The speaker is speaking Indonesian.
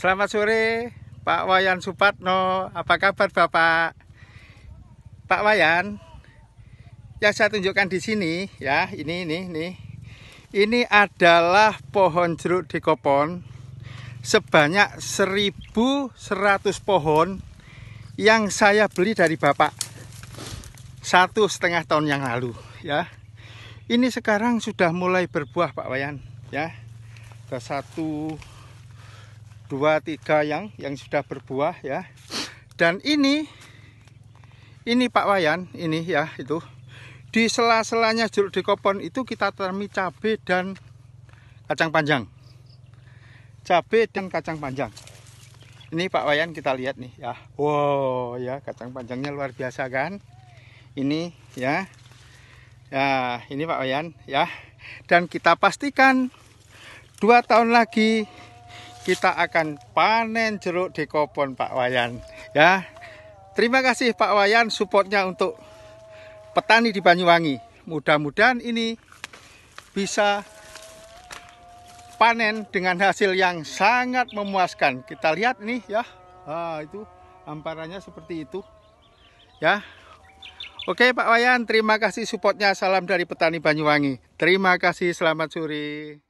Selamat sore Pak Wayan Supatno. Apa kabar Bapak? Pak Wayan, ya saya tunjukkan di sini ya, ini ini ini. Ini adalah pohon jeruk di kopon sebanyak 1100 pohon yang saya beli dari Bapak satu setengah tahun yang lalu ya. Ini sekarang sudah mulai berbuah Pak Wayan ya. Ada satu dua tiga yang yang sudah berbuah ya dan ini ini Pak Wayan ini ya itu di sela-selanya jeruk dekopon itu kita tanami cabai dan kacang panjang cabai dan kacang panjang ini Pak Wayan kita lihat nih ya wow ya kacang panjangnya luar biasa kan ini ya ya ini Pak Wayan ya dan kita pastikan dua tahun lagi kita akan panen jeruk di Kopon Pak Wayan ya. Terima kasih Pak Wayan supportnya untuk petani di Banyuwangi. Mudah-mudahan ini bisa panen dengan hasil yang sangat memuaskan. Kita lihat nih ya. Ah, itu amparannya seperti itu. Ya. Oke Pak Wayan, terima kasih supportnya. Salam dari petani Banyuwangi. Terima kasih, selamat sore.